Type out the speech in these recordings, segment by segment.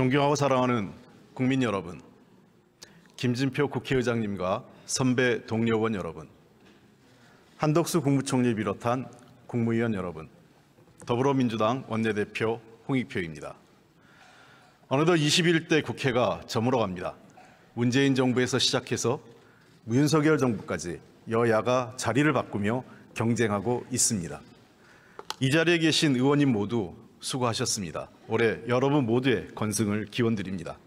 존경하고 사랑하는 국민 여러분, 김진표 국회의장님과 선배 동료원 여러분, 한덕수 국무총리 비롯한 국무위원 여러분, 더불어민주당 원내대표 홍익표입니다. 어느덧 21대 국회가 저물어갑니다. 문재인 정부에서 시작해서 문석열 정부까지 여야가 자리를 바꾸며 경쟁하고 있습니다. 이 자리에 계신 의원님 모두 수고하셨습니다. 올해 여러분 모두의 건승을 기원드립니다.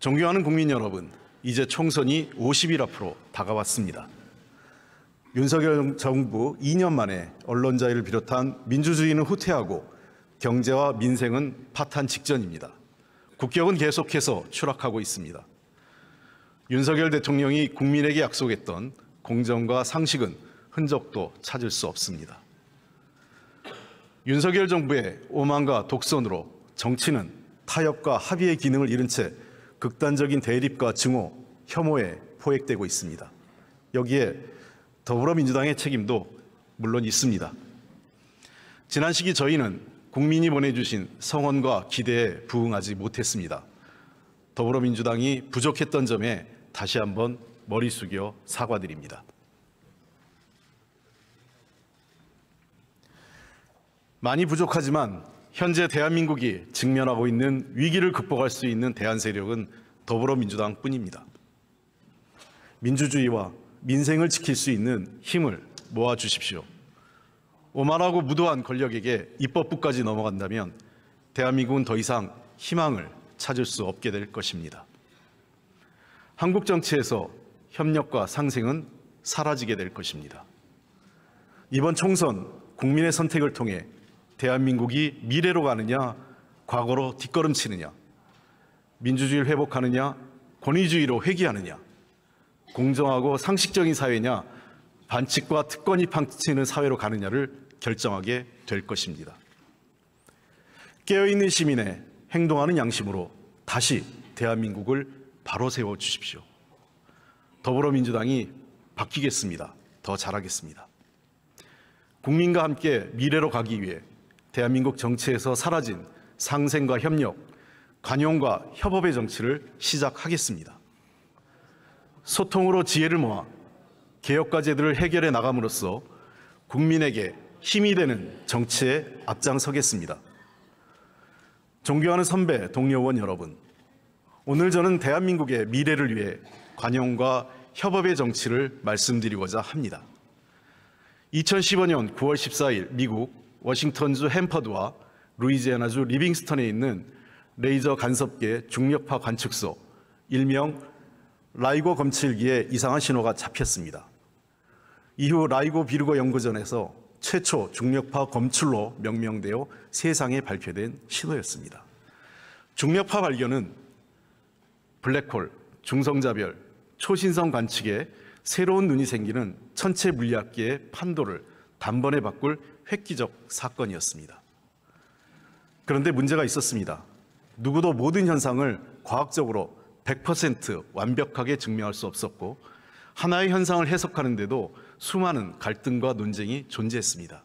존경하는 국민 여러분, 이제 총선이 50일 앞으로 다가왔습니다. 윤석열 정부 2년 만에 언론 자유를 비롯한 민주주의는 후퇴하고 경제와 민생은 파탄 직전입니다. 국격은 계속해서 추락하고 있습니다. 윤석열 대통령이 국민에게 약속했던 공정과 상식은 흔적도 찾을 수 없습니다. 윤석열 정부의 오만과 독선으로 정치는 타협과 합의의 기능을 잃은 채 극단적인 대립과 증오, 혐오에 포획되고 있습니다. 여기에 더불어민주당의 책임도 물론 있습니다. 지난 시기 저희는 국민이 보내주신 성원과 기대에 부응하지 못했습니다. 더불어민주당이 부족했던 점에 다시 한번 머리 숙여 사과드립니다. 많이 부족하지만 현재 대한민국이 직면하고 있는 위기를 극복할 수 있는 대한 세력은 더불어민주당뿐입니다. 민주주의와 민생을 지킬 수 있는 힘을 모아 주십시오. 오만하고 무도한 권력에게 입법부까지 넘어간다면 대한민국은 더 이상 희망을 찾을 수 없게 될 것입니다. 한국 정치에서 협력과 상생은 사라지게 될 것입니다. 이번 총선 국민의 선택을 통해 대한민국이 미래로 가느냐, 과거로 뒷걸음치느냐, 민주주의를 회복하느냐, 권위주의로 회귀하느냐, 공정하고 상식적인 사회냐, 반칙과 특권이 판치는 사회로 가느냐를 결정하게 될 것입니다. 깨어있는 시민의 행동하는 양심으로 다시 대한민국을 바로 세워 주십시오. 더불어민주당이 바뀌겠습니다. 더 잘하겠습니다. 국민과 함께 미래로 가기 위해 대한민국 정치에서 사라진 상생과 협력, 관용과 협업의 정치를 시작하겠습니다. 소통으로 지혜를 모아 개혁 과제들을 해결해 나감으로써 국민에게 힘이 되는 정치에 앞장서겠습니다. 존경하는 선배, 동료원 여러분, 오늘 저는 대한민국의 미래를 위해 관용과 협업의 정치를 말씀드리고자 합니다. 2015년 9월 14일 미국 워싱턴주 햄퍼드와 루이지애나주 리빙스턴에 있는 레이저 간섭계 중력파 관측소 일명 라이고 검출기에 이상한 신호가 잡혔습니다. 이후 라이고 비르고 연구전에서 최초 중력파 검출로 명명되어 세상에 발표된 신호였습니다. 중력파 발견은 블랙홀, 중성자별, 초신성 관측에 새로운 눈이 생기는 천체 물리학계의 판도를 단번에 바꿀 획기적 사건이었습니다. 그런데 문제가 있었습니다. 누구도 모든 현상을 과학적으로 100% 완벽하게 증명할 수 없었고 하나의 현상을 해석하는데도 수많은 갈등과 논쟁이 존재했습니다.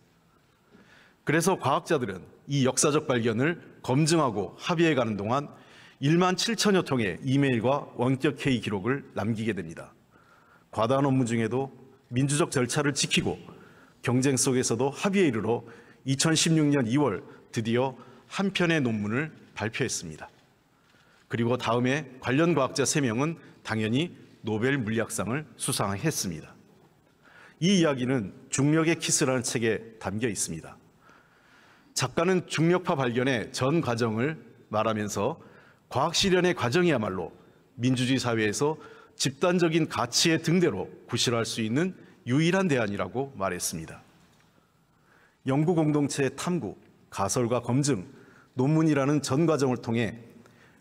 그래서 과학자들은 이 역사적 발견을 검증하고 합의해 가는 동안 1만 7천여 통의 이메일과 원격 회의 기록을 남기게 됩니다. 과다 업무 중에도 민주적 절차를 지키고 경쟁 속에서도 합의에 이르러 2016년 2월 드디어 한 편의 논문을 발표했습니다. 그리고 다음에 관련 과학자 3명은 당연히 노벨 물리학상을 수상했습니다. 이 이야기는 중력의 키스라는 책에 담겨 있습니다. 작가는 중력파 발견의 전 과정을 말하면서 과학 실현의 과정이야말로 민주주의 사회에서 집단적인 가치의 등대로 구실할 수 있는 유일한 대안이라고 말했습니다. 연구 공동체의 탐구, 가설과 검증, 논문이라는 전 과정을 통해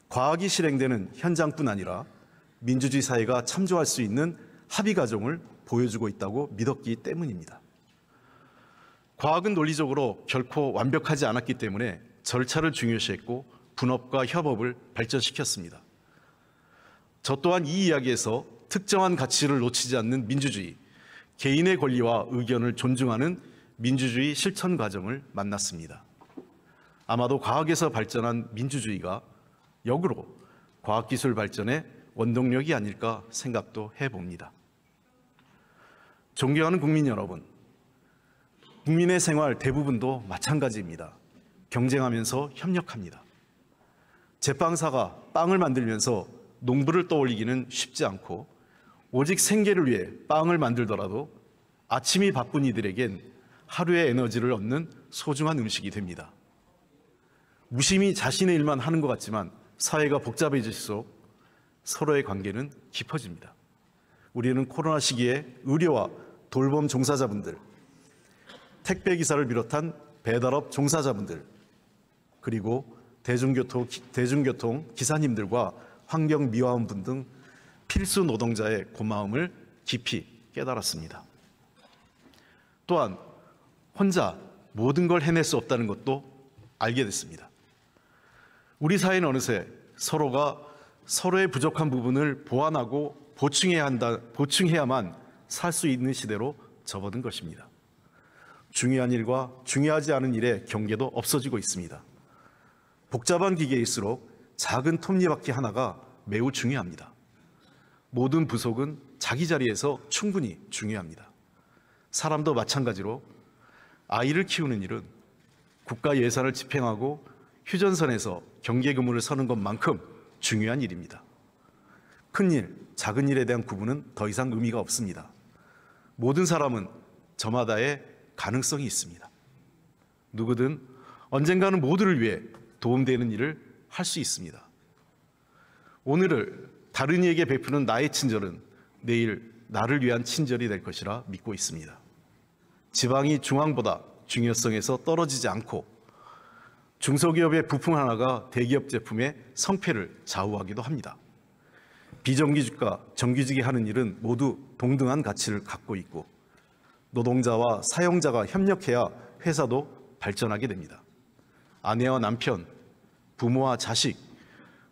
과학이 실행되는 현장뿐 아니라 민주주의 사회가 참조할 수 있는 합의 과정을 보여주고 있다고 믿었기 때문입니다. 과학은 논리적으로 결코 완벽하지 않았기 때문에 절차를 중요시했고 분업과 협업을 발전시켰습니다. 저 또한 이 이야기에서 특정한 가치를 놓치지 않는 민주주의, 개인의 권리와 의견을 존중하는 민주주의 실천 과정을 만났습니다. 아마도 과학에서 발전한 민주주의가 역으로 과학기술 발전의 원동력이 아닐까 생각도 해봅니다. 존경하는 국민 여러분, 국민의 생활 대부분도 마찬가지입니다. 경쟁하면서 협력합니다. 제빵사가 빵을 만들면서 농부를 떠올리기는 쉽지 않고 오직 생계를 위해 빵을 만들더라도 아침이 바쁜 이들에겐 하루의 에너지를 얻는 소중한 음식이 됩니다. 무심히 자신의 일만 하는 것 같지만 사회가 복잡해질수록 서로의 관계는 깊어집니다. 우리는 코로나 시기에 의료와 돌봄 종사자분들, 택배 기사를 비롯한 배달업 종사자분들, 그리고 대중교통, 대중교통 기사님들과 환경 미화원분 등 필수 노동자의 고마움을 깊이 깨달았습니다. 또한 혼자 모든 걸 해낼 수 없다는 것도 알게 됐습니다. 우리 사회는 어느새 서로가 서로의 부족한 부분을 보완하고 보충해야 한다, 보충해야만 살 수 있는 시대로 접어든 것입니다. 중요한 일과 중요하지 않은 일의 경계도 없어지고 있습니다. 복잡한 기계일수록 작은 톱니바퀴 하나가 매우 중요합니다. 모든 부속은 자기 자리에서 충분히 중요합니다. 사람도 마찬가지로 아이를 키우는 일은 국가 예산을 집행하고 휴전선에서 경계 근무를 서는 것만큼 중요한 일입니다. 큰 일, 작은 일에 대한 구분은 더 이상 의미가 없습니다. 모든 사람은 저마다의 가능성이 있습니다. 누구든 언젠가는 모두를 위해 도움되는 일을 할 수 있습니다. 오늘을 다른 이에게 베푸는 나의 친절은 내일 나를 위한 친절이 될 것이라 믿고 있습니다. 지방이 중앙보다 중요성에서 떨어지지 않고 중소기업의 부품 하나가 대기업 제품의 성패를 좌우하기도 합니다. 비정규직과 정규직이 하는 일은 모두 동등한 가치를 갖고 있고 노동자와 사용자가 협력해야 회사도 발전하게 됩니다. 아내와 남편, 부모와 자식,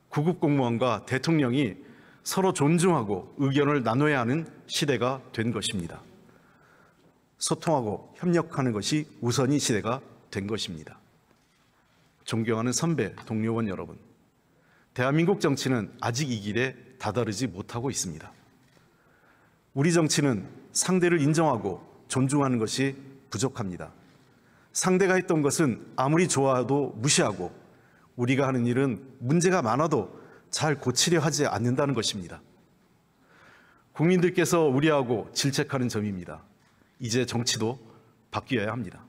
구급 공무원과 대통령이 서로 존중하고 의견을 나눠야 하는 시대가 된 것입니다. 소통하고 협력하는 것이 우선이 시대가 된 것입니다. 존경하는 선배, 동료원 여러분, 대한민국 정치는 아직 이 길에 다다르지 못하고 있습니다. 우리 정치는 상대를 인정하고 존중하는 것이 부족합니다. 상대가 했던 것은 아무리 좋아도 무시하고 우리가 하는 일은 문제가 많아도 잘 고치려 하지 않는다는 것입니다. 국민들께서 우리하고 질책하는 점입니다. 이제 정치도 바뀌어야 합니다.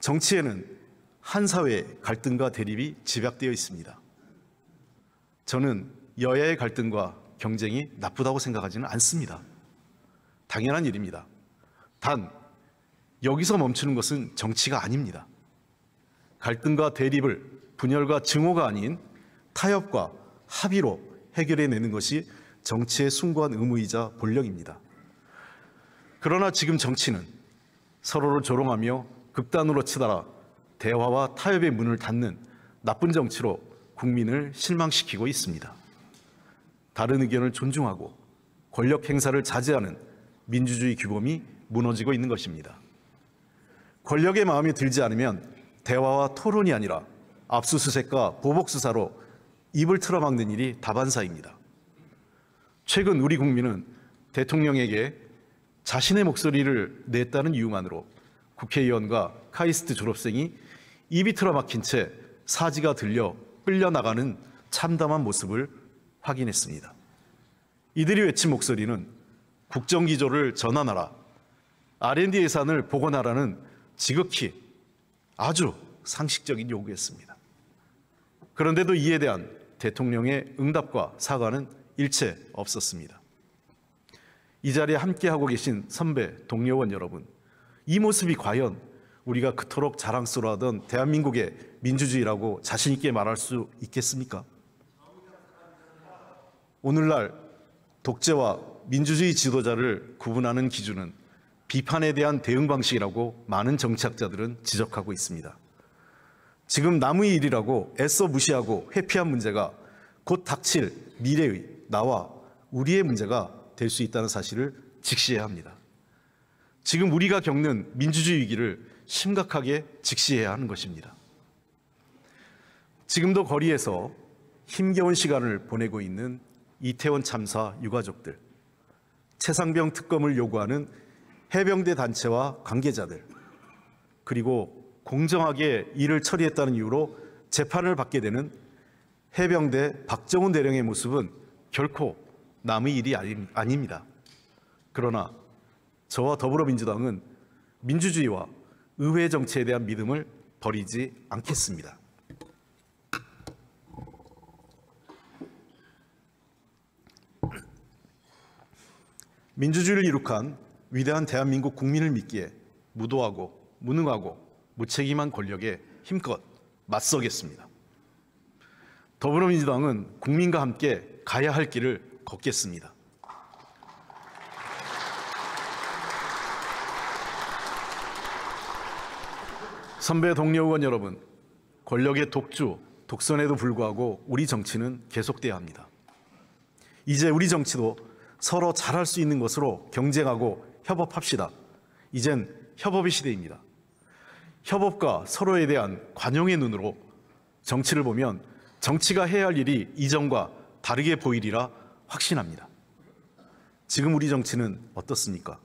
정치에는 한 사회의 갈등과 대립이 집약되어 있습니다. 저는 여야의 갈등과 경쟁이 나쁘다고 생각하지는 않습니다. 당연한 일입니다. 단, 여기서 멈추는 것은 정치가 아닙니다. 갈등과 대립을 분열과 증오가 아닌 타협과 합의로 해결해내는 것이 정치의 숭고한 의무이자 본령입니다. 그러나 지금 정치는 서로를 조롱하며 극단으로 치달아 대화와 타협의 문을 닫는 나쁜 정치로 국민을 실망시키고 있습니다. 다른 의견을 존중하고 권력 행사를 자제하는 민주주의 규범이 무너지고 있는 것입니다. 권력의 마음이 들지 않으면 대화와 토론이 아니라 압수수색과 보복수사로 입을 틀어막는 일이 다반사입니다. 최근 우리 국민은 대통령에게 자신의 목소리를 냈다는 이유만으로 국회의원과 카이스트 졸업생이 입이 틀어막힌 채 사지가 들려 끌려나가는 참담한 모습을 확인했습니다. 이들이 외친 목소리는 국정기조를 전환하라, R&D 예산을 복원하라는 지극히 아주 상식적인 요구였습니다. 그런데도 이에 대한 대통령의 응답과 사과는 일체 없었습니다. 이 자리에 함께하고 계신 선배, 동료원 여러분, 이 모습이 과연 우리가 그토록 자랑스러워하던 대한민국의 민주주의라고 자신 있게 말할 수 있겠습니까? 오늘날 독재와 민주주의 지도자를 구분하는 기준은 비판에 대한 대응 방식이라고 많은 정치학자들은 지적하고 있습니다. 지금 남의 일이라고 애써 무시하고 회피한 문제가 곧 닥칠 미래의 나와 우리의 문제가 될수 있다는 사실을 직시해야 합니다. 지금 우리가 겪는 민주주의 위기를 심각하게 직시해야 하는 것입니다. 지금도 거리에서 힘겨운 시간을 보내고 있는 이태원 참사 유가족들, 최상병 특검을 요구하는 해병대 단체와 관계자들, 그리고 공정하게 일을 처리했다는 이유로 재판을 받게 되는 해병대 박정훈 대령의 모습은 결코 남의 일이 아니, 아닙니다. 그러나 저와 더불어민주당은 민주주의와 의회 정치에 대한 믿음을 버리지 않겠습니다. 민주주의를 이룩한 위대한 대한민국 국민을 믿기에 무도하고 무능하고 무책임한 권력에 힘껏 맞서겠습니다. 더불어민주당은 국민과 함께 가야 할 길을 걷겠습니다. 선배 동료 의원 여러분, 권력의 독주, 독선에도 불구하고 우리 정치는 계속돼야 합니다. 이제 우리 정치도 서로 잘할 수 있는 것으로 경쟁하고 협업합시다. 이젠 협업의 시대입니다. 협업과 서로에 대한 관용의 눈으로 정치를 보면 정치가 해야 할 일이 이전과 다르게 보이리라 확신합니다. 지금 우리 정치는 어떻습니까?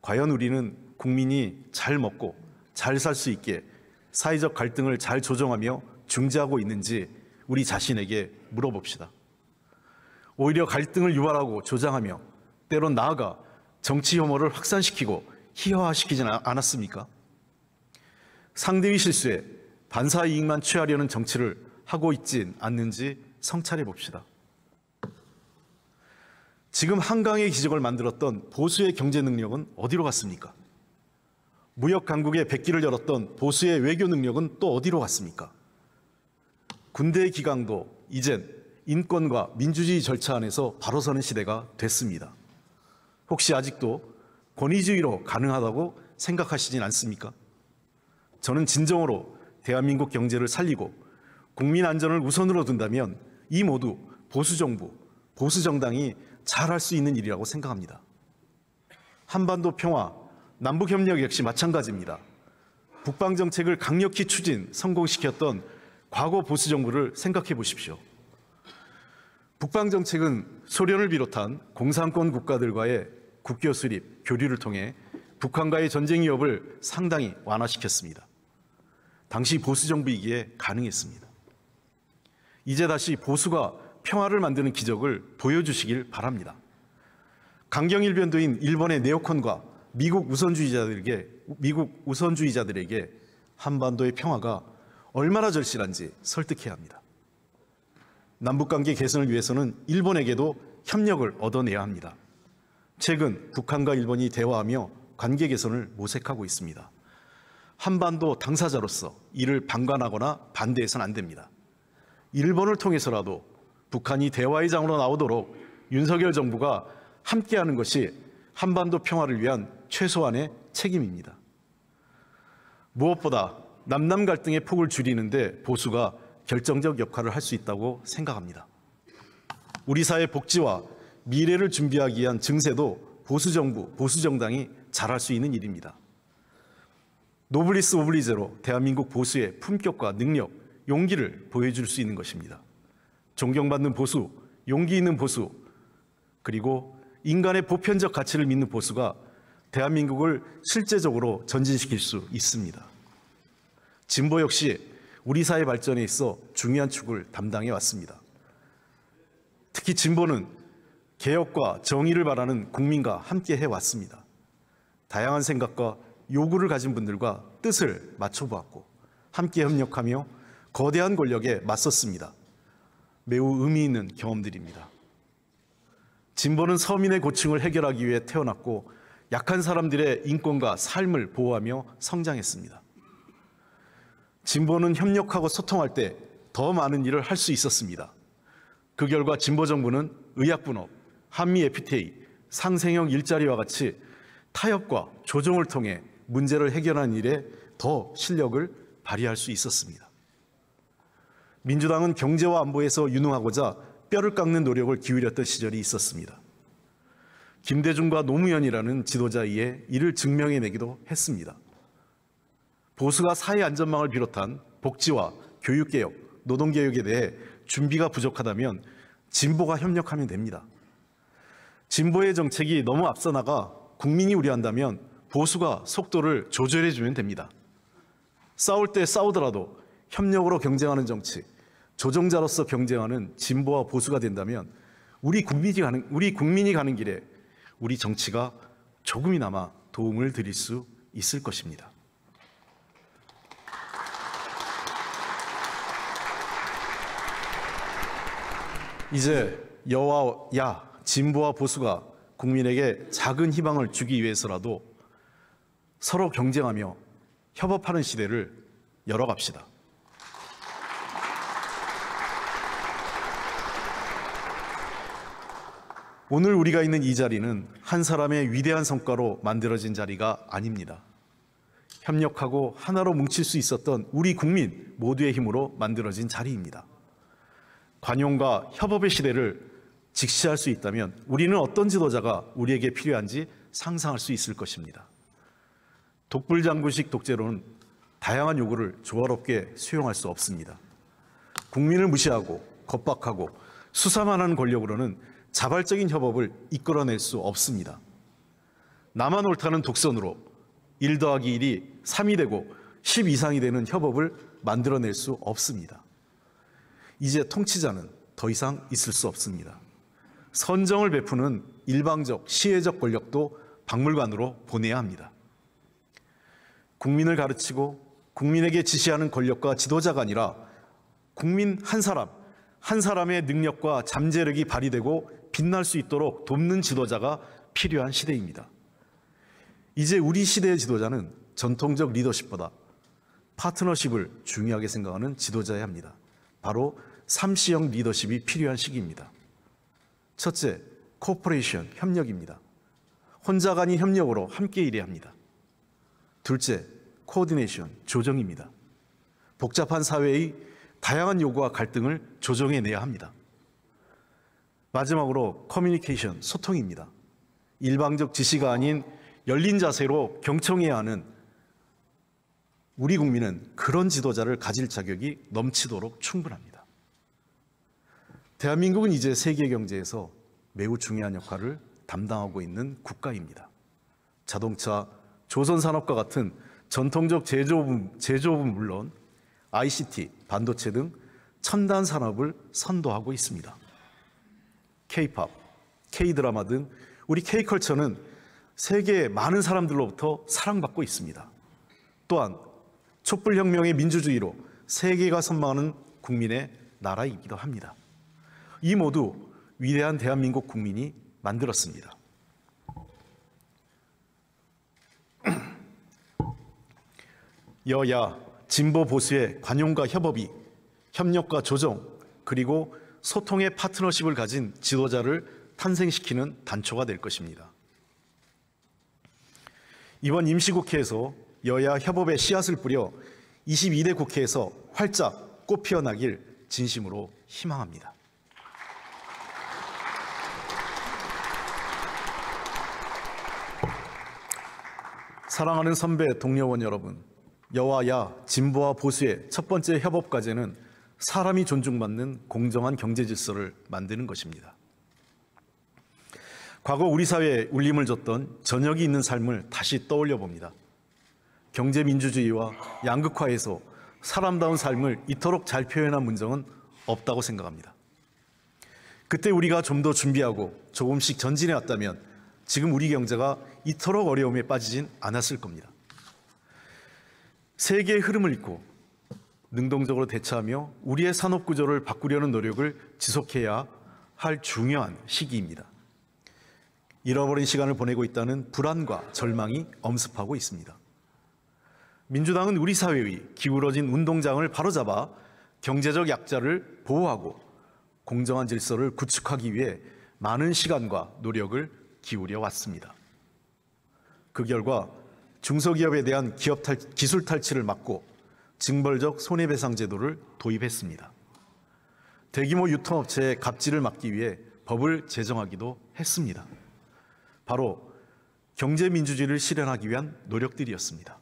과연 우리는 국민이 잘 먹고 잘 살 수 있게 사회적 갈등을 잘 조정하며 중재하고 있는지 우리 자신에게 물어봅시다. 오히려 갈등을 유발하고 조장하며 때론 나아가 정치 혐오를 확산시키고 희화화시키지 않았습니까? 상대의 실수에 반사 이익만 취하려는 정치를 하고 있진 않는지 성찰해 봅시다. 지금 한강의 기적을 만들었던 보수의 경제 능력은 어디로 갔습니까? 무역 강국의 백기를 열었던 보수의 외교 능력은 또 어디로 갔습니까? 군대의 기강도 이젠 인권과 민주주의 절차 안에서 바로 서는 시대가 됐습니다. 혹시 아직도 권위주의로 가능하다고 생각하시진 않습니까? 저는 진정으로 대한민국 경제를 살리고 국민 안전을 우선으로 둔다면 이 모두 보수 정부, 보수 정당이 잘할 수 있는 일이라고 생각합니다. 한반도 평화, 남북협력 역시 마찬가지입니다. 북방정책을 강력히 추진, 성공시켰던 과거 보수 정부를 생각해 보십시오. 북방정책은 소련을 비롯한 공산권 국가들과의 국교 수립, 교류를 통해 북한과의 전쟁 위협을 상당히 완화시켰습니다. 당시 보수 정부이기에 가능했습니다. 이제 다시 보수가 평화를 만드는 기적을 보여주시길 바랍니다. 강경일변도인 일본의 네오콘과 미국 우선주의자들에게 미국 우선주의자들에게 한반도의 평화가 얼마나 절실한지 설득해야 합니다. 남북관계 개선을 위해서는 일본에게도 협력을 얻어내야 합니다. 최근 북한과 일본이 대화하며 관계 개선을 모색하고 있습니다. 한반도 당사자로서 이를 방관하거나 반대해서는 안 됩니다. 일본을 통해서라도 북한이 대화의 장으로 나오도록 윤석열 정부가 함께하는 것이 한반도 평화를 위한 최소한의 책임입니다. 무엇보다 남남 갈등의 폭을 줄이는데 보수가 결정적 역할을 할 수 있다고 생각합니다. 우리 사회 복지와 미래를 준비하기 위한 증세도 보수 정부, 보수 정당이 잘할 수 있는 일입니다. 노블리스 오블리제로 대한민국 보수의 품격과 능력, 용기를 보여줄 수 있는 것입니다. 존경받는 보수, 용기 있는 보수, 그리고 인간의 보편적 가치를 믿는 보수가 대한민국을 실제적으로 전진시킬 수 있습니다. 진보 역시 우리 사회 발전에 있어 중요한 축을 담당해 왔습니다. 특히 진보는 개혁과 정의를 바라는 국민과 함께 해 왔습니다. 다양한 생각과 요구를 가진 분들과 뜻을 맞춰보았고 함께 협력하며 거대한 권력에 맞섰습니다. 매우 의미 있는 경험들입니다. 진보는 서민의 고충을 해결하기 위해 태어났고 약한 사람들의 인권과 삶을 보호하며 성장했습니다. 진보는 협력하고 소통할 때 더 많은 일을 할 수 있었습니다. 그 결과 진보 정부는 의약분업, 한미 FTA, 상생형 일자리와 같이 타협과 조정을 통해 문제를 해결하는 일에 더 실력을 발휘할 수 있었습니다. 민주당은 경제와 안보에서 유능하고자 뼈를 깎는 노력을 기울였던 시절이 있었습니다. 김대중과 노무현이라는 지도자에 이를 증명해내기도 했습니다. 보수가 사회 안전망을 비롯한 복지와 교육개혁, 노동개혁에 대해 준비가 부족하다면 진보가 협력하면 됩니다. 진보의 정책이 너무 앞서 나가 국민이 우려한다면 보수가 속도를 조절해주면 됩니다. 싸울 때 싸우더라도 협력으로 경쟁하는 정치, 조정자로서 경쟁하는 진보와 보수가 된다면 우리 국민이 가는, 우리 국민이 가는 길에 우리 정치가 조금이나마 도움을 드릴 수 있을 것입니다. 이제 여와 야, 진보와 보수가 국민에게 작은 희망을 주기 위해서라도 서로 경쟁하며 협업하는 시대를 열어갑시다. 오늘 우리가 있는 이 자리는 한 사람의 위대한 성과로 만들어진 자리가 아닙니다. 협력하고 하나로 뭉칠 수 있었던 우리 국민 모두의 힘으로 만들어진 자리입니다. 관용과 협업의 시대를 직시할 수 있다면 우리는 어떤 지도자가 우리에게 필요한지 상상할 수 있을 것입니다. 독불장군식 독재로는 다양한 요구를 조화롭게 수용할 수 없습니다. 국민을 무시하고 겁박하고 수사만 하는 권력으로는 자발적인 협업을 이끌어낼 수 없습니다. 나만 옳다는 독선으로 1 더하기 1이 3이 되고 10 이상이 되는 협업을 만들어낼 수 없습니다. 이제 통치자는 더 이상 있을 수 없습니다. 선정을 베푸는 일방적 시혜적 권력도 박물관으로 보내야 합니다. 국민을 가르치고 국민에게 지시하는 권력과 지도자가 아니라 국민 한 사람, 한 사람의 능력과 잠재력이 발휘되고 빛날 수 있도록 돕는 지도자가 필요한 시대입니다. 이제 우리 시대의 지도자는 전통적 리더십보다 파트너십을 중요하게 생각하는 지도자야 합니다. 바로 3C형 리더십이 필요한 시기입니다. 첫째, 코퍼레이션, 협력입니다. 혼자가 아 협력으로 함께 일해야 합니다. 둘째, 코디네이션, 조정입니다. 복잡한 사회의 다양한 요구와 갈등을 조정해내야 합니다. 마지막으로 커뮤니케이션, 소통입니다. 일방적 지시가 아닌 열린 자세로 경청해야 하는 우리 국민은 그런 지도자를 가질 자격이 넘치도록 충분합니다. 대한민국은 이제 세계 경제에서 매우 중요한 역할을 담당하고 있는 국가입니다. 자동차, 조선산업과 같은 전통적 제조업은, 제조업은 물론 ICT, 반도체 등 첨단 산업을 선도하고 있습니다. K-팝, K-드라마 등 우리 K-컬처는 세계의 많은 사람들로부터 사랑받고 있습니다. 또한 촛불혁명의 민주주의로 세계가 선망하는 국민의 나라이기도 합니다. 이 모두 위대한 대한민국 국민이 만들었습니다. 여야, 진보 보수의 관용과 협업이 협력과 조정 그리고 소통의 파트너십을 가진 지도자를 탄생시키는 단초가 될 것입니다. 이번 임시국회에서 여야 협업의 씨앗을 뿌려 22대 국회에서 활짝 꽃 피어나길 진심으로 희망합니다. 사랑하는 선배 동료원 여러분, 여와야 진보와 보수의 첫 번째 협업 과제는 사람이 존중받는 공정한 경제 질서를 만드는 것입니다. 과거 우리 사회에 울림을 줬던 저녁이 있는 삶을 다시 떠올려 봅니다. 경제 민주주의와 양극화에서 사람다운 삶을 이토록 잘 표현한 문정은 없다고 생각합니다. 그때 우리가 좀 더 준비하고 조금씩 전진해 왔다면 지금 우리 경제가 이토록 어려움에 빠지진 않았을 겁니다. 세계의 흐름을 읽고 능동적으로 대처하며 우리의 산업 구조를 바꾸려는 노력을 지속해야 할 중요한 시기입니다. 잃어버린 시간을 보내고 있다는 불안과 절망이 엄습하고 있습니다. 민주당은 우리 사회의 기울어진 운동장을 바로잡아 경제적 약자를 보호하고 공정한 질서를 구축하기 위해 많은 시간과 노력을 기울여 왔습니다. 그 결과 중소기업에 대한 기업 탈, 기술 탈취를 막고 징벌적 손해배상 제도를 도입했습니다. 대규모 유통업체의 갑질을 막기 위해 법을 제정하기도 했습니다. 바로 경제민주주의를 실현하기 위한 노력들이었습니다.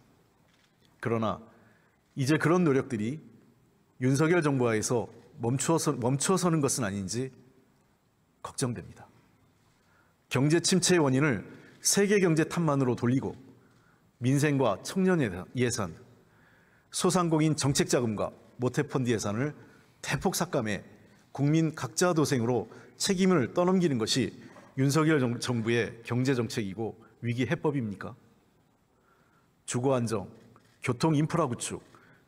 그러나 이제 그런 노력들이 윤석열 정부하에서 멈추어서, 멈추어서는 것은 아닌지 걱정됩니다. 경제 침체의 원인을 세계 경제 탓만으로 돌리고 민생과 청년 예산, 소상공인 정책자금과 모태펀드 예산을 대폭 삭감해 국민 각자 도생으로 책임을 떠넘기는 것이 윤석열 정부의 경제정책이고 위기 해법입니까? 주거안정, 교통인프라 구축,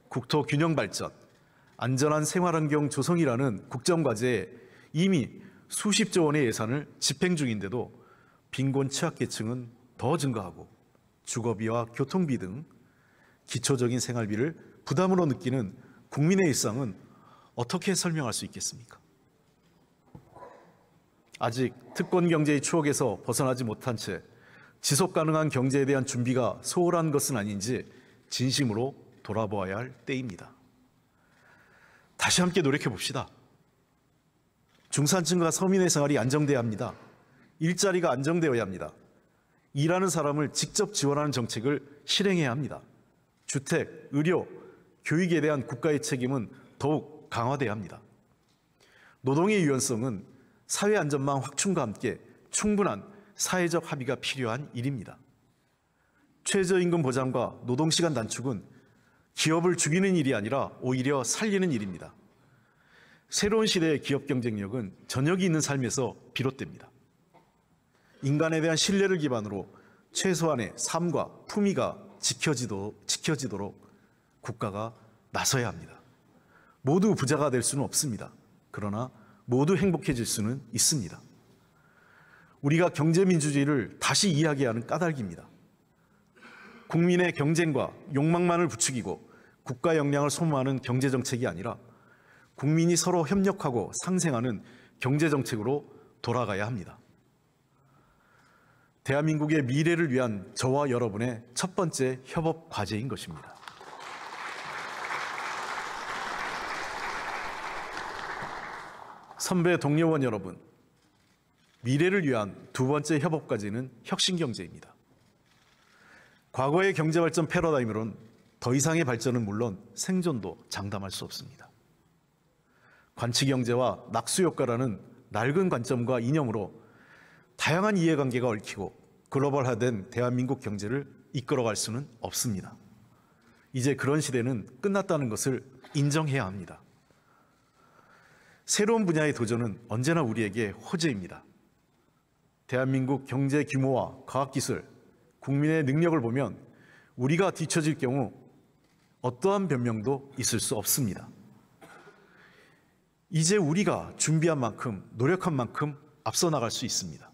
국토균형발전, 안전한 생활환경 조성이라는 국정과제에 이미 수십조 원의 예산을 집행 중인데도 빈곤 취약계층은 더 증가하고 주거비와 교통비 등 기초적인 생활비를 부담으로 느끼는 국민의 일상은 어떻게 설명할 수 있겠습니까? 아직 특권 경제의 추억에서 벗어나지 못한 채 지속 가능한 경제에 대한 준비가 소홀한 것은 아닌지 진심으로 돌아보아야 할 때입니다. 다시 함께 노력해 봅시다. 중산층과 서민의 생활이 안정돼야 합니다. 일자리가 안정되어야 합니다. 일하는 사람을 직접 지원하는 정책을 실행해야 합니다. 주택, 의료, 교육에 대한 국가의 책임은 더욱 강화돼야 합니다. 노동의 유연성은 사회 안전망 확충과 함께 충분한 사회적 합의가 필요한 일입니다. 최저임금 보장과 노동시간 단축은 기업을 죽이는 일이 아니라 오히려 살리는 일입니다. 새로운 시대의 기업 경쟁력은 저녁이 있는 삶에서 비롯됩니다. 인간에 대한 신뢰를 기반으로 최소한의 삶과 품위가 지켜지도, 지켜지도록 국가가 나서야 합니다. 모두 부자가 될 수는 없습니다. 그러나 모두 행복해질 수는 있습니다. 우리가 경제민주주의를 다시 이야기하는 까닭입니다. 국민의 경쟁과 욕망만을 부추기고 국가 역량을 소모하는 경제정책이 아니라 국민이 서로 협력하고 상생하는 경제정책으로 돌아가야 합니다. 대한민국의 미래를 위한 저와 여러분의 첫 번째 협업 과제인 것입니다. 선배 동료원 여러분, 미래를 위한 두 번째 협업 과제는 혁신 경제입니다. 과거의 경제 발전 패러다임으론 더 이상의 발전은 물론 생존도 장담할 수 없습니다. 관치 경제와 낙수 효과라는 낡은 관점과 이념으로 다양한 이해관계가 얽히고 글로벌화된 대한민국 경제를 이끌어갈 수는 없습니다. 이제 그런 시대는 끝났다는 것을 인정해야 합니다. 새로운 분야의 도전은 언제나 우리에게 호재입니다. 대한민국 경제 규모와 과학기술, 국민의 능력을 보면 우리가 뒤처질 경우 어떠한 변명도 있을 수 없습니다. 이제 우리가 준비한 만큼, 노력한 만큼 앞서 나갈 수 있습니다.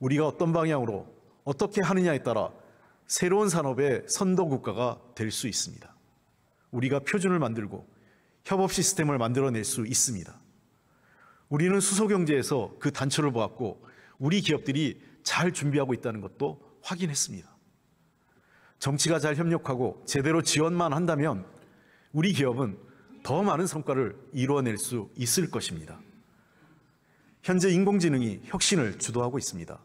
우리가 어떤 방향으로 어떻게 하느냐에 따라 새로운 산업의 선도 국가가 될 수 있습니다. 우리가 표준을 만들고 협업 시스템을 만들어낼 수 있습니다. 우리는 수소경제에서 그 단초를 보았고 우리 기업들이 잘 준비하고 있다는 것도 확인했습니다. 정치가 잘 협력하고 제대로 지원만 한다면 우리 기업은 더 많은 성과를 이루어낼 수 있을 것입니다. 현재 인공지능이 혁신을 주도하고 있습니다.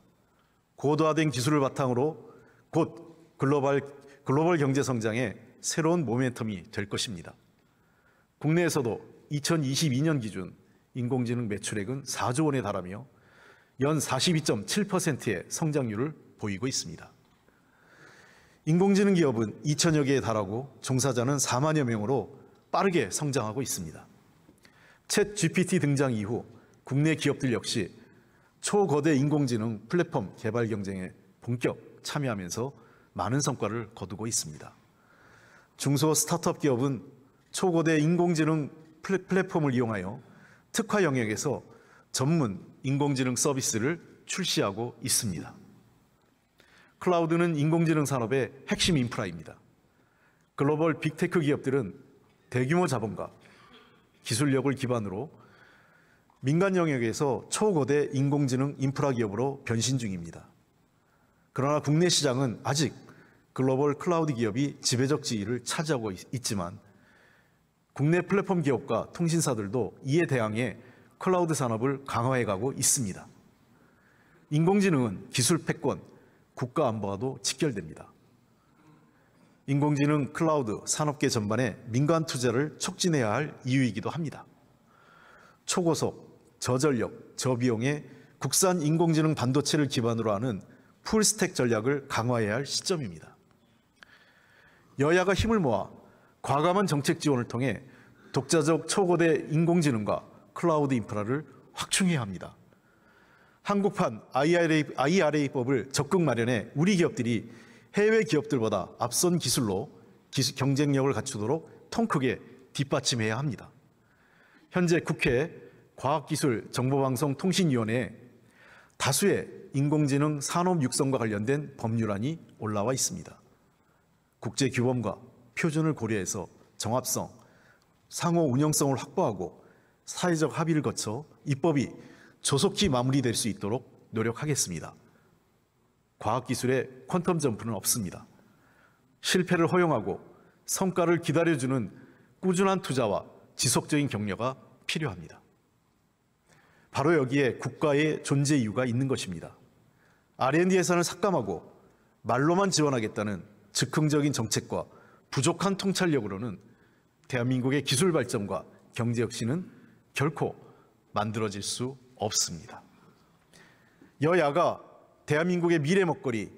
고도화된 기술을 바탕으로 곧 글로벌, 글로벌 경제 성장의 새로운 모멘텀이 될 것입니다. 국내에서도 2022년 기준 인공지능 매출액은 4조 원에 달하며 연 42.7%의 성장률을 보이고 있습니다. 인공지능 기업은 2천여 개에 달하고 종사자는 4만여 명으로 빠르게 성장하고 있습니다. 챗 GPT 등장 이후 국내 기업들 역시 초거대 인공지능 플랫폼 개발 경쟁에 본격 참여하면서 많은 성과를 거두고 있습니다. 중소 스타트업 기업은 초거대 인공지능 플랫폼을 이용하여 특화 영역에서 전문 인공지능 서비스를 출시하고 있습니다. 클라우드는 인공지능 산업의 핵심 인프라입니다. 글로벌 빅테크 기업들은 대규모 자본과 기술력을 기반으로 민간 영역에서 초거대 인공지능 인프라 기업으로 변신 중입니다. 그러나 국내 시장은 아직 글로벌 클라우드 기업이 지배적 지위를 차지하고 있지만 국내 플랫폼 기업과 통신사들도 이에 대항해 클라우드 산업을 강화해가고 있습니다. 인공지능은 기술 패권, 국가 안보와도 직결됩니다. 인공지능 클라우드 산업계 전반에 민간 투자를 촉진해야 할 이유이기도 합니다. 초고속, 저전력, 저비용의 국산 인공지능 반도체를 기반으로 하는 풀스택 전략을 강화해야 할 시점입니다. 여야가 힘을 모아 과감한 정책 지원을 통해 독자적 초고대 인공지능과 클라우드 인프라를 확충해야 합니다. 한국판 IRA, IRA법을 적극 마련해 우리 기업들이 해외 기업들보다 앞선 기술로 기술 경쟁력을 갖추도록 통 크게 뒷받침해야 합니다. 현재 국회 과학기술 정보방송 통신위원회에 다수의 인공지능 산업 육성과 관련된 법률안이 올라와 있습니다. 국제 규범과 표준을 고려해서 정합성, 상호 운영성을 확보하고 사회적 합의를 거쳐 입법이 조속히 마무리될 수 있도록 노력하겠습니다. 과학기술에 퀀텀 점프는 없습니다. 실패를 허용하고 성과를 기다려주는 꾸준한 투자와 지속적인 격려가 필요합니다. 바로 여기에 국가의 존재 이유가 있는 것입니다. R&D 예산을 삭감하고 말로만 지원하겠다는 즉흥적인 정책과 부족한 통찰력으로는 대한민국의 기술 발전과 경제 혁신은 결코 만들어질 수 없습니다. 여야가 대한민국의 미래 먹거리,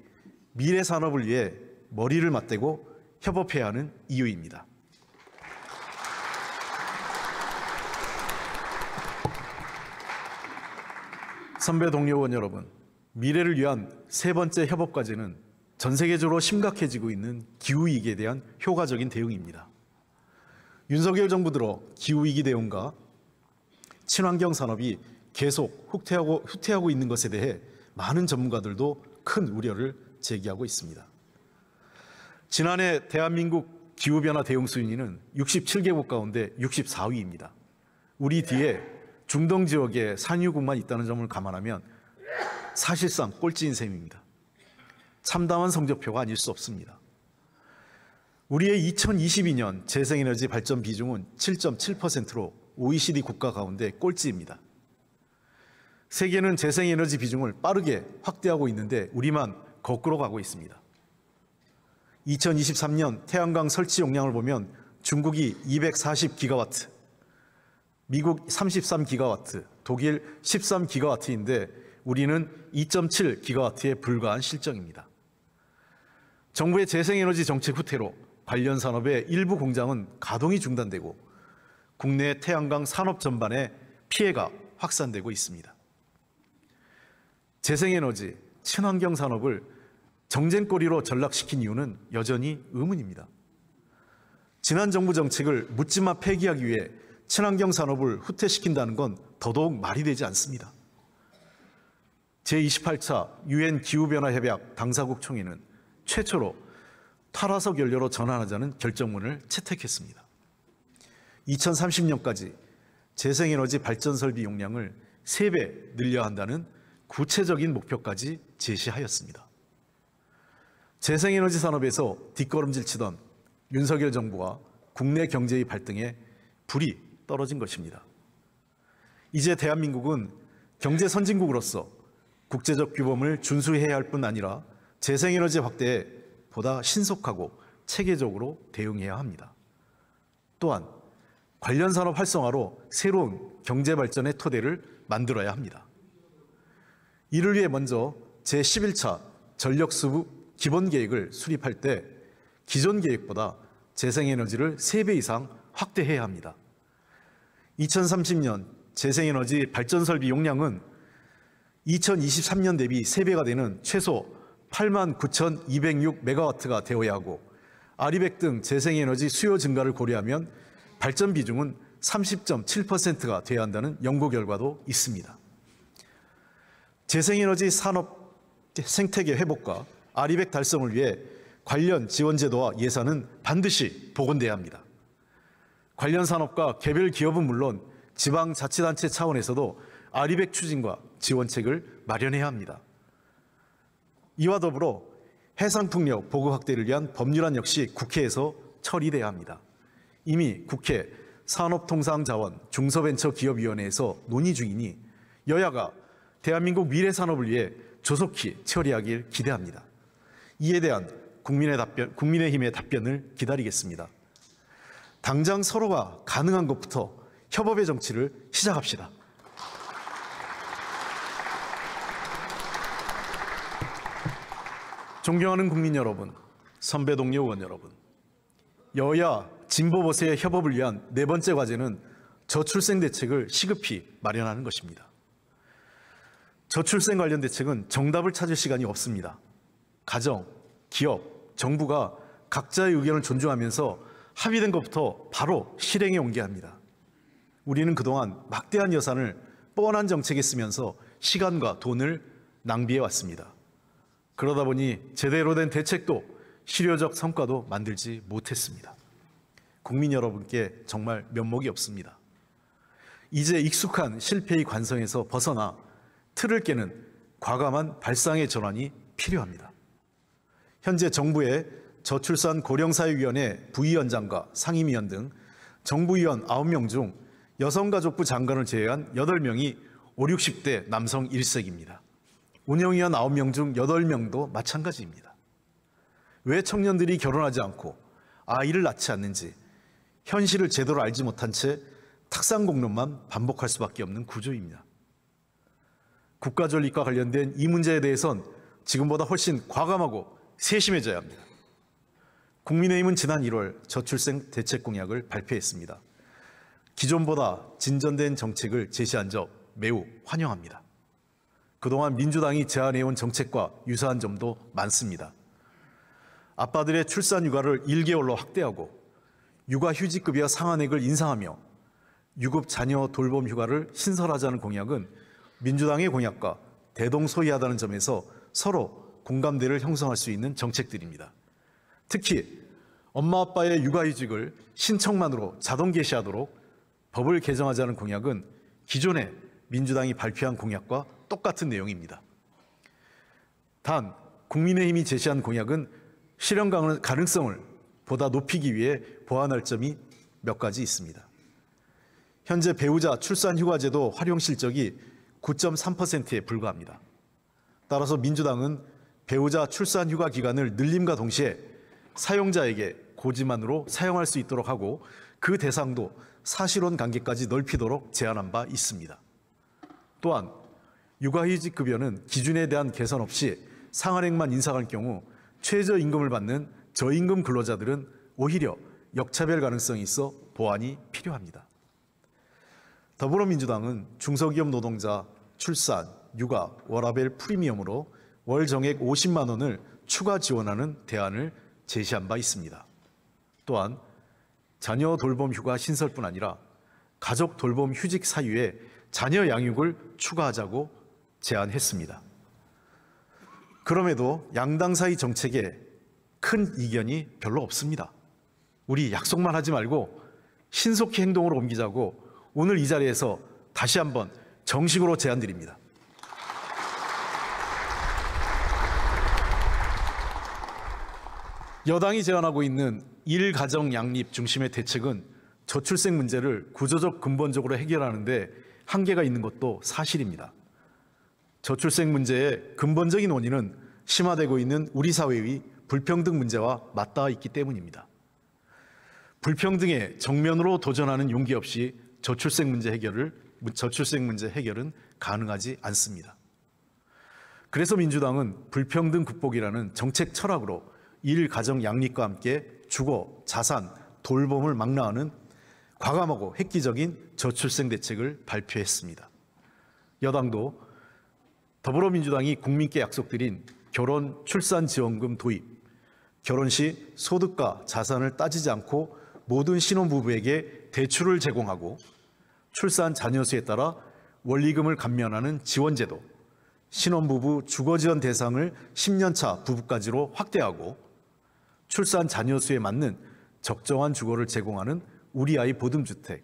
미래 산업을 위해 머리를 맞대고 협업해야 하는 이유입니다. 선배 동료원 여러분, 미래를 위한 세 번째 협업과제는 전 세계적으로 심각해지고 있는 기후위기에 대한 효과적인 대응입니다. 윤석열 정부 들어 기후위기 대응과 친환경 산업이 계속 후퇴하고, 후퇴하고 있는 것에 대해 많은 전문가들도 큰 우려를 제기하고 있습니다. 지난해 대한민국 기후변화 대응 순위는 67개국 가운데 64위입니다. 우리 뒤에 중동 지역에 산유국만 있다는 점을 감안하면 사실상 꼴찌인 셈입니다. 참담한 성적표가 아닐 수 없습니다. 우리의 2022년 재생에너지 발전 비중은 7.7%로 OECD 국가 가운데 꼴찌입니다. 세계는 재생에너지 비중을 빠르게 확대하고 있는데 우리만 거꾸로 가고 있습니다. 2023년 태양광 설치 용량을 보면 중국이 240기가와트, 미국 33기가와트, 독일 13기가와트인데 우리는 2.7기가와트에 불과한 실정입니다. 정부의 재생에너지 정책 후퇴로 관련 산업의 일부 공장은 가동이 중단되고 국내 태양광 산업 전반에 피해가 확산되고 있습니다. 재생에너지, 친환경 산업을 정쟁거리로 전락시킨 이유는 여전히 의문입니다. 지난 정부 정책을 묻지마 폐기하기 위해 친환경 산업을 후퇴시킨다는 건 더더욱 말이 되지 않습니다. 제28차 유엔 기후변화 협약 당사국 총회는 최초로 탈화석 연료로 전환하자는 결정문을 채택했습니다. 2030년까지 재생에너지 발전 설비 용량을 3배 늘려야 한다는 구체적인 목표까지 제시하였습니다. 재생에너지 산업에서 뒷걸음질 치던 윤석열 정부와 국내 경제의 발등에 불이 떨어진 것입니다. 이제 대한민국은 경제 선진국으로서 국제적 규범을 준수해야 할 뿐 아니라 재생에너지 확대에 보다 신속하고 체계적으로 대응해야 합니다. 또한 관련 산업 활성화로 새로운 경제 발전의 토대를 만들어야 합니다. 이를 위해 먼저 제11차 전력수급 기본 계획을 수립할 때 기존 계획보다 재생에너지를 3배 이상 확대해야 합니다. 2030년 재생에너지 발전 설비 용량은 2023년 대비 3배가 되는 최소 89,206메가와트가 되어야 하고 아리백 등 재생에너지 수요 증가를 고려하면 발전 비중은 30.7%가 돼야 한다는 연구 결과도 있습니다. 재생에너지 산업 생태계 회복과 아리백 달성을 위해 관련 지원 제도와 예산은 반드시 복원돼야 합니다. 관련 산업과 개별 기업은 물론 지방자치단체 차원에서도 아리백 추진과 지원책을 마련해야 합니다. 이와 더불어 해상풍력 보급 확대를 위한 법률안 역시 국회에서 처리돼야 합니다. 이미 국회 산업통상자원 중소벤처기업위원회에서 논의 중이니 여야가 대한민국 미래산업을 위해 조속히 처리하길 기대합니다. 이에 대한 국민의 답변, 국민의힘의 답변을 기다리겠습니다. 당장 서로가 가능한 것부터 협업의 정치를 시작합시다. 존경하는 국민 여러분, 선배 동료 의원 여러분, 여야 진보보수의 협업을 위한 네 번째 과제는 저출생 대책을 시급히 마련하는 것입니다. 저출생 관련 대책은 정답을 찾을 시간이 없습니다. 가정, 기업, 정부가 각자의 의견을 존중하면서 합의된 것부터 바로 실행에 옮겨 합니다. 우리는 그동안 막대한 예산을 뻔한 정책에 쓰면서 시간과 돈을 낭비해 왔습니다. 그러다 보니 제대로 된 대책도 실효적 성과도 만들지 못했습니다. 국민 여러분께 정말 면목이 없습니다. 이제 익숙한 실패의 관성에서 벗어나 틀을 깨는 과감한 발상의 전환이 필요합니다. 현재 정부의 저출산 고령사회위원회 부위원장과 상임위원 등 정부위원 9명 중 여성가족부 장관을 제외한 8명이 5, 60대 남성 1색입니다. 운영위원 9명 중 8명도 마찬가지입니다. 왜 청년들이 결혼하지 않고 아이를 낳지 않는지 현실을 제대로 알지 못한 채 탁상 공론만 반복할 수밖에 없는 구조입니다. 국가전립과 관련된 이 문제에 대해선 지금보다 훨씬 과감하고 세심해져야 합니다. 국민의힘은 지난 1월 저출생 대책 공약을 발표했습니다. 기존보다 진전된 정책을 제시한 점 매우 환영합니다. 그동안 민주당이 제안해온 정책과 유사한 점도 많습니다. 아빠들의 출산 휴가를 1개월로 확대하고 육아휴직급여 상한액을 인상하며 유급 자녀 돌봄 휴가를 신설하자는 공약은 민주당의 공약과 대동소이하다는 점에서 서로 공감대를 형성할 수 있는 정책들입니다. 특히 엄마 아빠의 육아휴직을 신청만으로 자동 개시하도록 법을 개정하자는 공약은 기존에 민주당이 발표한 공약과 똑같은 내용입니다. 단 국민의힘이 제시한 공약은 실현 가능성을 보다 높이기 위해 보완할 점이 몇 가지 있습니다. 현재 배우자 출산휴가제도 활용 실적이 9.3%에 불과합니다. 따라서 민주당은 배우자 출산휴가 기간을 늘림과 동시에 사용자에게 고지만으로 사용할 수 있도록 하고 그 대상도 사실혼 관계까지 넓히도록 제안한바 있습니다. 또한 육아휴직 급여는 기준에 대한 개선 없이 상한액만 인상할 경우 최저임금을 받는 저임금 근로자들은 오히려 역차별 가능성이 있어 보완이 필요합니다. 더불어민주당은 중소기업 노동자 출산, 육아, 워라벨 프리미엄으로 월 정액 50만 원을 추가 지원하는 대안을 제시한 바 있습니다. 또한 자녀 돌봄 휴가 신설뿐 아니라 가족 돌봄 휴직 사유에 자녀 양육을 추가하자고 제안했습니다. 그럼에도 양당 사이 정책에 큰 이견이 별로 없습니다. 우리 약속만 하지 말고 신속히 행동으로 옮기자고 오늘 이 자리에서 다시 한번 정식으로 제안드립니다. 여당이 제안하고 있는 일가정 양립 중심의 대책은 저출생 문제를 구조적 근본적으로 해결하는데 한계가 있는 것도 사실입니다. 저출생 문제의 근본적인 원인은 심화되고 있는 우리 사회의 불평등 문제와 맞닿아 있기 때문입니다. 불평등에 정면으로 도전하는 용기 없이 저출생 문제 해결을 저출생 문제 해결은 가능하지 않습니다. 그래서 민주당은 불평등 극복이라는 정책 철학으로 일, 가정, 양립과 함께 주거, 자산, 돌봄을 망라하는 과감하고 획기적인 저출생 대책을 발표했습니다. 여당도 더불어민주당이 국민께 약속드린 결혼 출산 지원금 도입, 결혼 시 소득과 자산을 따지지 않고 모든 신혼부부에게 대출을 제공하고 출산 자녀 수에 따라 원리금을 감면하는 지원제도, 신혼부부 주거지원 대상을 10년차 부부까지로 확대하고 출산 자녀 수에 맞는 적정한 주거를 제공하는 우리 아이 보듬주택,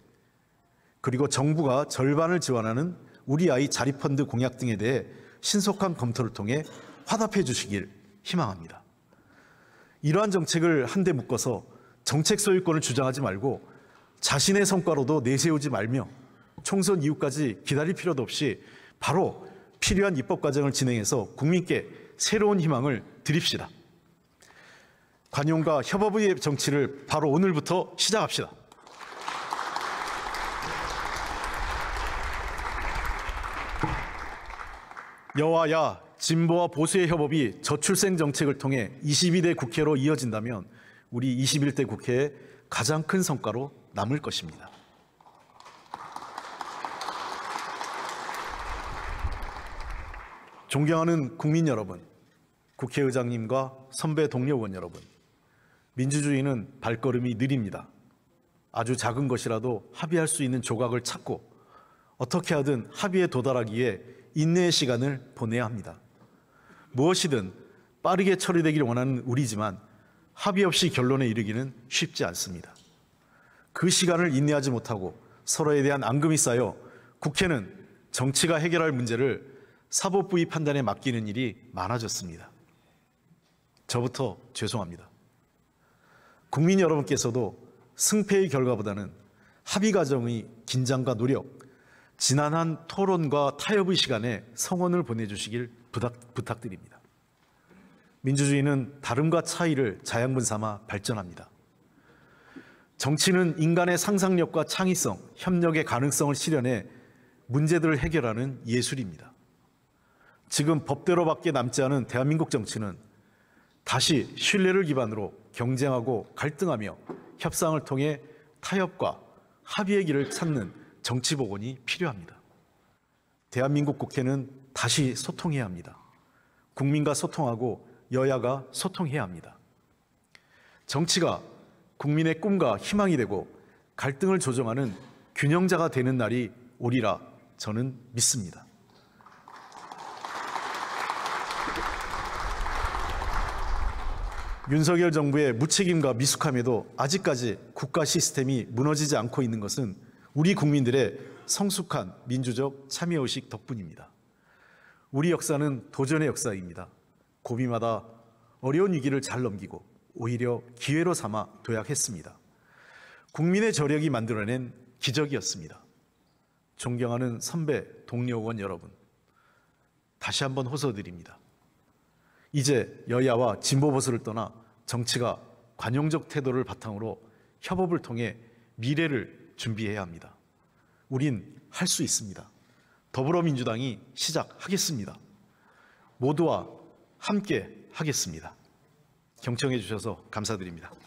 그리고 정부가 절반을 지원하는 우리 아이 자립펀드 공약 등에 대해 신속한 검토를 통해 화답해 주시길 희망합니다. 이러한 정책을 한데 묶어서 정책 소유권을 주장하지 말고 자신의 성과로도 내세우지 말며 총선 이후까지 기다릴 필요도 없이 바로 필요한 입법 과정을 진행해서 국민께 새로운 희망을 드립시다. 관용과 협업의 정치를 바로 오늘부터 시작합시다. 여와야 진보와 보수의 협업이 저출생 정책을 통해 22대 국회로 이어진다면 우리 21대 국회의 가장 큰 성과로 남을 것입니다. 존경하는 국민 여러분, 국회의장님과 선배 동료 원 여러분, 민주주의는 발걸음이 느립니다. 아주 작은 것이라도 합의할 수 있는 조각을 찾고 어떻게 하든 합의에 도달하기에 인내의 시간을 보내야 합니다. 무엇이든 빠르게 처리되기를 원하는 우리지만 합의 없이 결론에 이르기는 쉽지 않습니다. 그 시간을 인내하지 못하고 서로에 대한 앙금이 쌓여 국회는 정치가 해결할 문제를 사법부의 판단에 맡기는 일이 많아졌습니다. 저부터 죄송합니다. 국민 여러분께서도 승패의 결과보다는 합의 과정의 긴장과 노력, 지난한 토론과 타협의 시간에 성원을 보내주시길 부탁, 부탁드립니다. 민주주의는 다름과 차이를 자양분 삼아 발전합니다. 정치는 인간의 상상력과 창의성, 협력의 가능성을 실현해 문제들을 해결하는 예술입니다. 지금 법대로밖에 남지 않은 대한민국 정치는 다시 신뢰를 기반으로 경쟁하고 갈등하며 협상을 통해 타협과 합의의 길을 찾는 정치 복원이 필요합니다. 대한민국 국회는 다시 소통해야 합니다. 국민과 소통하고 여야가 소통해야 합니다. 정치가 국민의 꿈과 희망이 되고 갈등을 조정하는 균형자가 되는 날이 오리라 저는 믿습니다. 윤석열 정부의 무책임과 미숙함에도 아직까지 국가 시스템이 무너지지 않고 있는 것은 우리 국민들의 성숙한 민주적 참여의식 덕분입니다. 우리 역사는 도전의 역사입니다. 고비마다 어려운 위기를 잘 넘기고 오히려 기회로 삼아 도약했습니다. 국민의 저력이 만들어낸 기적이었습니다. 존경하는 선배, 동료 의원 여러분, 다시 한번 호소드립니다. 이제 여야와 진보 보수를 떠나 정치가 관용적 태도를 바탕으로 협업을 통해 미래를 준비해야 합니다. 우린 할 수 있습니다. 더불어민주당이 시작하겠습니다. 모두와 함께 하겠습니다. 경청해 주셔서 감사드립니다.